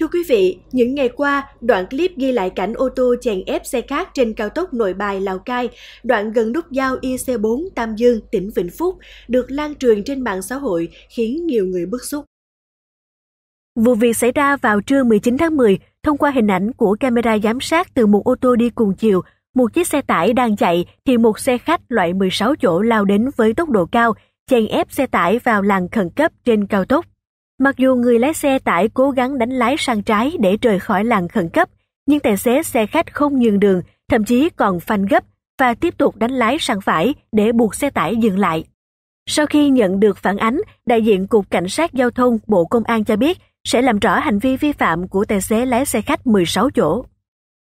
Thưa quý vị, những ngày qua, đoạn clip ghi lại cảnh ô tô chèn ép xe khác trên cao tốc Nội Bài Lào Cai, đoạn gần nút giao IC4 Tam Dương, tỉnh Vĩnh Phúc, được lan truyền trên mạng xã hội khiến nhiều người bức xúc. Vụ việc xảy ra vào trưa 19 tháng 10 thông qua hình ảnh của camera giám sát từ một ô tô đi cùng chiều. Một chiếc xe tải đang chạy thì một xe khách loại 16 chỗ lao đến với tốc độ cao, chèn ép xe tải vào làn khẩn cấp trên cao tốc. Mặc dù người lái xe tải cố gắng đánh lái sang trái để rời khỏi làng khẩn cấp, nhưng tài xế xe khách không nhường đường, thậm chí còn phanh gấp và tiếp tục đánh lái sang phải để buộc xe tải dừng lại. Sau khi nhận được phản ánh, đại diện Cục Cảnh sát Giao thông Bộ Công an cho biết sẽ làm rõ hành vi vi phạm của tài xế lái xe khách 16 chỗ.